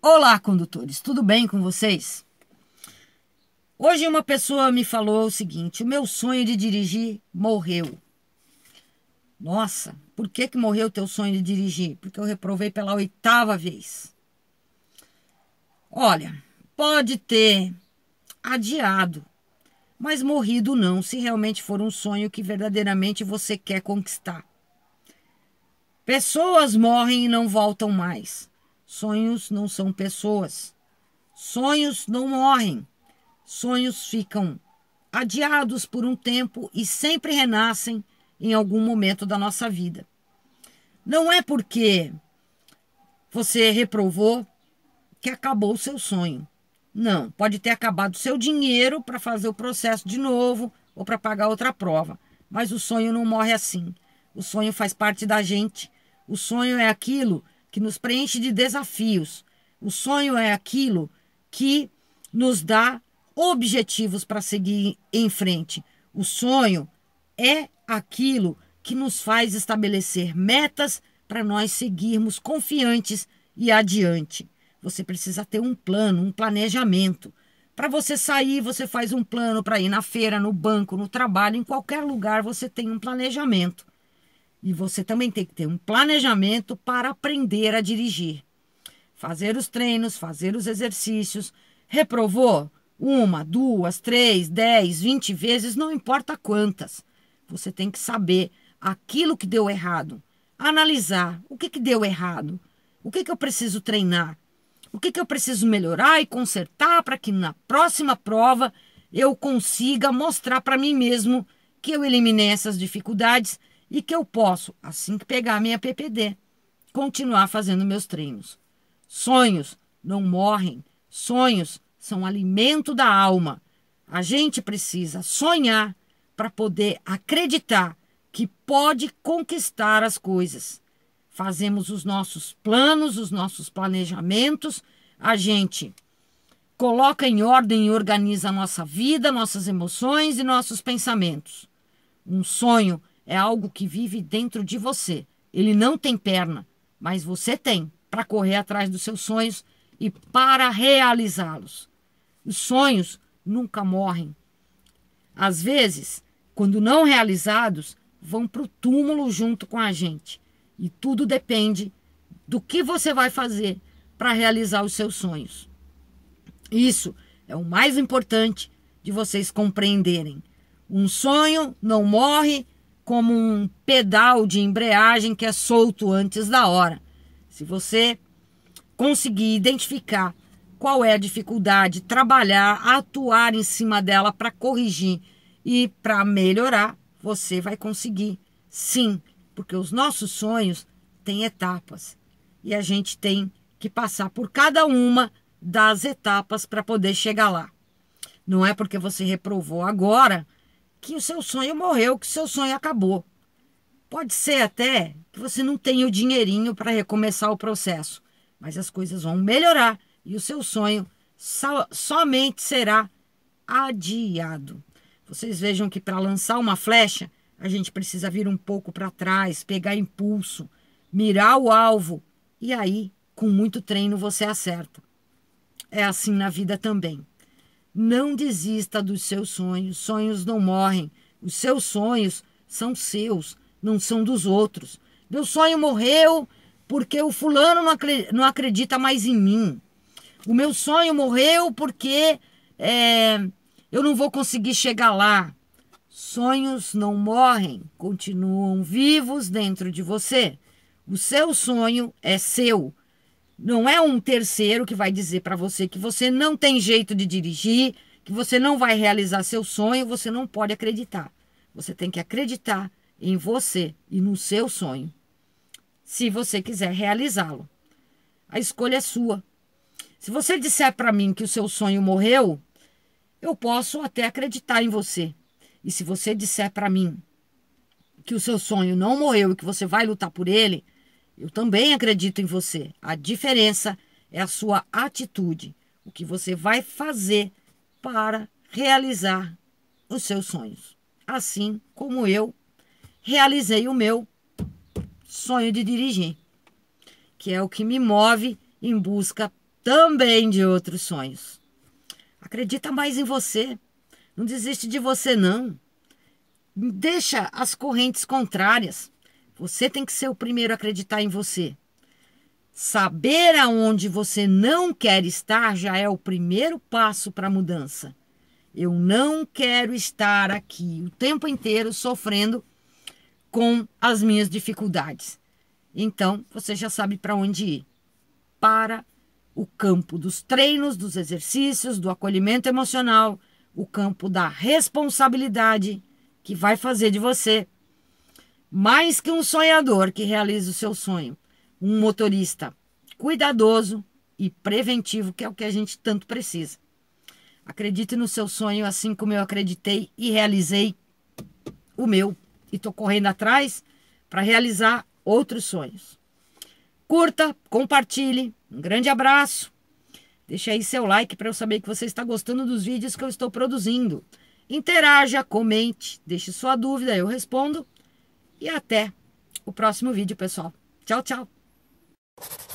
Olá, condutores, tudo bem com vocês? Hoje uma pessoa me falou o seguinte: o meu sonho de dirigir morreu. Nossa, por que, que morreu o teu sonho de dirigir? Porque eu reprovei pela oitava vez. Olha, pode ter adiado, mas morrido não, se realmente for um sonho que verdadeiramente você quer conquistar. Pessoas morrem e não voltam mais. Sonhos não são pessoas. Sonhos não morrem. Sonhos ficam adiados por um tempo e sempre renascem em algum momento da nossa vida. Não é porque você reprovou que acabou o seu sonho. Não, pode ter acabado o seu dinheiro para fazer o processo de novo ou para pagar outra prova. Mas o sonho não morre assim. O sonho faz parte da gente. O sonho é aquilo que nos preenche de desafios. O sonho é aquilo que nos dá objetivos para seguir em frente. O sonho é aquilo que nos faz estabelecer metas para nós seguirmos confiantes e adiante. Você precisa ter um plano, um planejamento. Para você sair, você faz um plano para ir na feira, no banco, no trabalho, em qualquer lugar você tem um planejamento. E você também tem que ter um planejamento para aprender a dirigir. Fazer os treinos, fazer os exercícios. Reprovou? Uma, duas, três, dez, vinte vezes, não importa quantas. Você tem que saber aquilo que deu errado. Analisar o que, que deu errado. O que, que eu preciso treinar? O que, que eu preciso melhorar e consertar para que na próxima prova eu consiga mostrar para mim mesmo que eu eliminei essas dificuldades e que eu posso, assim que pegar minha PPD, continuar fazendo meus treinos. Sonhos não morrem, sonhos são alimento da alma. A gente precisa sonhar para poder acreditar que pode conquistar as coisas. Fazemos os nossos planos, os nossos planejamentos, a gente coloca em ordem e organiza a nossa vida, nossas emoções e nossos pensamentos. Um sonho é algo que vive dentro de você. Ele não tem perna, mas você tem para correr atrás dos seus sonhos e para realizá-los. Os sonhos nunca morrem. Às vezes, quando não realizados, vão para o túmulo junto com a gente. E tudo depende do que você vai fazer para realizar os seus sonhos. Isso é o mais importante de vocês compreenderem. Um sonho não morre como um pedal de embreagem que é solto antes da hora. Se você conseguir identificar qual é a dificuldade, trabalhar, atuar em cima dela para corrigir e para melhorar, você vai conseguir. Sim, porque os nossos sonhos têm etapas e a gente tem que passar por cada uma das etapas para poder chegar lá. Não é porque você reprovou agora que o seu sonho morreu, que o seu sonho acabou. Pode ser até que você não tenha o dinheirinho para recomeçar o processo, mas as coisas vão melhorar e o seu sonho so, somente será adiado. Vocês vejam que para lançar uma flecha, a gente precisa vir um pouco para trás, pegar impulso, mirar o alvo e aí, com muito treino, você acerta. É assim na vida também. Não desista dos seus sonhos. Sonhos não morrem. Os seus sonhos são seus, não são dos outros. Meu sonho morreu porque o fulano não acredita mais em mim. O meu sonho morreu porque é, eu não vou conseguir chegar lá. Sonhos não morrem, continuam vivos dentro de você. O seu sonho é seu. Não é um terceiro que vai dizer para você que você não tem jeito de dirigir, que você não vai realizar seu sonho, você não pode acreditar. Você tem que acreditar em você e no seu sonho, se você quiser realizá-lo. A escolha é sua. Se você disser para mim que o seu sonho morreu, eu posso até acreditar em você. E se você disser para mim que o seu sonho não morreu e que você vai lutar por ele, eu também acredito em você. A diferença é a sua atitude, o que você vai fazer para realizar os seus sonhos. Assim como eu realizei o meu sonho de dirigir, que é o que me move em busca também de outros sonhos. Acredita mais em você. Não desiste de você, não. Deixa as correntes contrárias você tem que ser o primeiro a acreditar em você. Saber aonde você não quer estar já é o primeiro passo para a mudança. Eu não quero estar aqui o tempo inteiro sofrendo com as minhas dificuldades. Então, você já sabe para onde ir. Para o campo dos treinos, dos exercícios, do acolhimento emocional, o campo da responsabilidade que vai fazer de você mais que um sonhador que realiza o seu sonho, um motorista cuidadoso e preventivo, que é o que a gente tanto precisa. Acredite no seu sonho, assim como eu acreditei e realizei o meu. E estou correndo atrás para realizar outros sonhos. Curta, compartilhe. Um grande abraço. Deixe aí seu like para eu saber que você está gostando dos vídeos que eu estou produzindo. Interaja, comente, deixe sua dúvida, eu respondo. E até o próximo vídeo, pessoal. Tchau, tchau!